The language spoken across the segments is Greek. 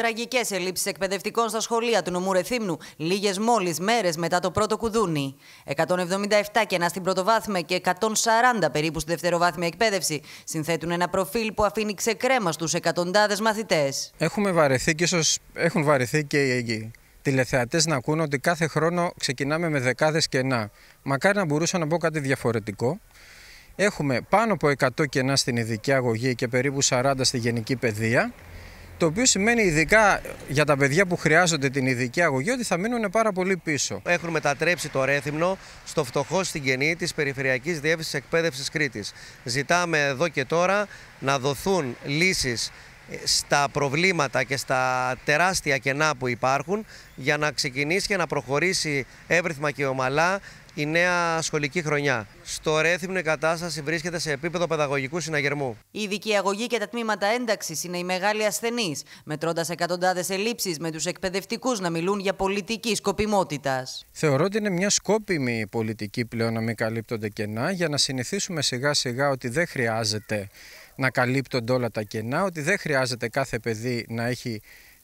Τραγικές ελλείψεις εκπαιδευτικών στα σχολεία του νομού Ρεθύμνου, λίγες μόλις μέρες μετά το πρώτο κουδούνι. 177 κενά στην πρωτοβάθμια και 140 περίπου στη δευτεροβάθμια εκπαίδευση συνθέτουν ένα προφίλ που αφήνει ξεκρέμα στους εκατοντάδες μαθητές. Έχουμε βαρεθεί και ίσως έχουν βαρεθεί και οι εγγύοι. Τηλεθεατές να ακούνε ότι κάθε χρόνο ξεκινάμε με δεκάδες κενά. Μακάρι να μπορούσα να πω κάτι διαφορετικό. Έχουμε πάνω από 100 κενά στην ειδική αγωγή και περίπου 40 στη γενική παιδεία. Το οποίο σημαίνει ειδικά για τα παιδιά που χρειάζονται την ειδική αγωγή ότι θα μείνουν πάρα πολύ πίσω. Έχουν μετατρέψει το Ρέθυμνο στο φτωχό στην συγγενή της Περιφερειακής Διεύθυνσης Εκπαίδευσης Κρήτης. Ζητάμε εδώ και τώρα να δοθούν λύσεις στα προβλήματα και στα τεράστια κενά που υπάρχουν για να ξεκινήσει και να προχωρήσει εύρυθμα και ομαλά η νέα σχολική χρονιά. Στο Ρέθυμνο η κατάσταση βρίσκεται σε επίπεδο παιδαγωγικού συναγερμού. Η ειδική αγωγή και τα τμήματα ένταξης είναι οι μεγάλοι ασθενείς, μετρώντας εκατοντάδες ελλείψεις με τους εκπαιδευτικούς να μιλούν για πολιτική σκοπιμότητας. Θεωρώ ότι είναι μια σκόπιμη πολιτική πλέον να μην καλύπτονται κενά για να συνηθίσουμε σιγά σιγά ότι δεν χρειάζεται να καλύπτονται όλα τα κενά, ότι δεν χρειάζεται κάθε παιδί να έχει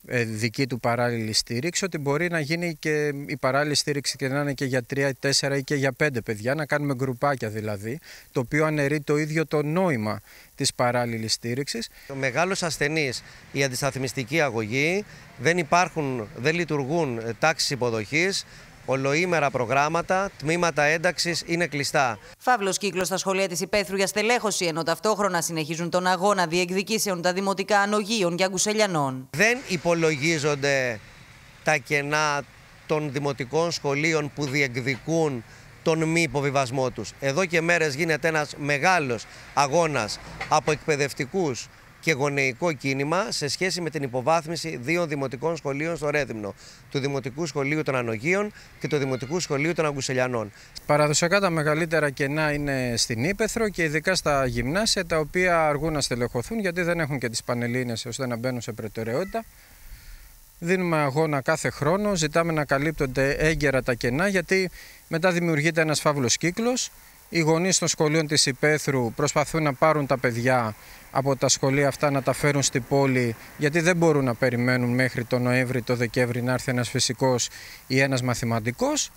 ε, δική του παράλληλη στήριξη, ότι μπορεί να γίνει και η παράλληλη στήριξη και να είναι και για τρία, τέσσερα ή και για πέντε παιδιά, να κάνουμε γκρουπάκια δηλαδή, το οποίο αναιρεί το ίδιο το νόημα της παράλληλης στήριξης. Ο μεγάλος ασθενής, η αντισταθμιστική αγωγή, δεν υπάρχουν, δεν λειτουργούν ε, τάξεις υποδοχής, Ολοήμερα προγράμματα, τμήματα ένταξης είναι κλειστά. Φαύλος κύκλος στα σχολεία της Υπαίθρου για στελέχωση, ενώ ταυτόχρονα συνεχίζουν τον αγώνα διεκδικήσεων τα δημοτικά ανογείων και αγκουσελιανών. Δεν υπολογίζονται τα κενά των δημοτικών σχολείων που διεκδικούν τον μη υποβιβασμό τους. Εδώ και μέρες γίνεται ένας μεγάλος αγώνας από εκπαιδευτικούς και γονεϊκό κίνημα σε σχέση με την υποβάθμιση δύο δημοτικών σχολείων στο Ρέδιμνο, του Δημοτικού Σχολείου των Ανογείων και του Δημοτικού Σχολείου των Αγκουσελιανών. Παραδοσιακά τα μεγαλύτερα κενά είναι στην Ήπεθρο και ειδικά στα γυμνάσια, τα οποία αργούν να στελεχωθούν γιατί δεν έχουν και τις πανελίνε ώστε να μπαίνουν σε προτεραιότητα. Δίνουμε αγώνα κάθε χρόνο, ζητάμε να καλύπτονται έγκαιρα τα κενά γιατί μετά δημιουργείται ένας φαύλος κύκλος οι γονείς των σχολείων της Υπέθρου προσπαθούν να πάρουν τα παιδιά από τα σχολεία αυτά να τα φέρουν στην πόλη γιατί δεν μπορούν να περιμένουν μέχρι τον Νοέμβρη, το Δεκέμβρη να έρθει ένας φυσικός ή ένας μαθηματικός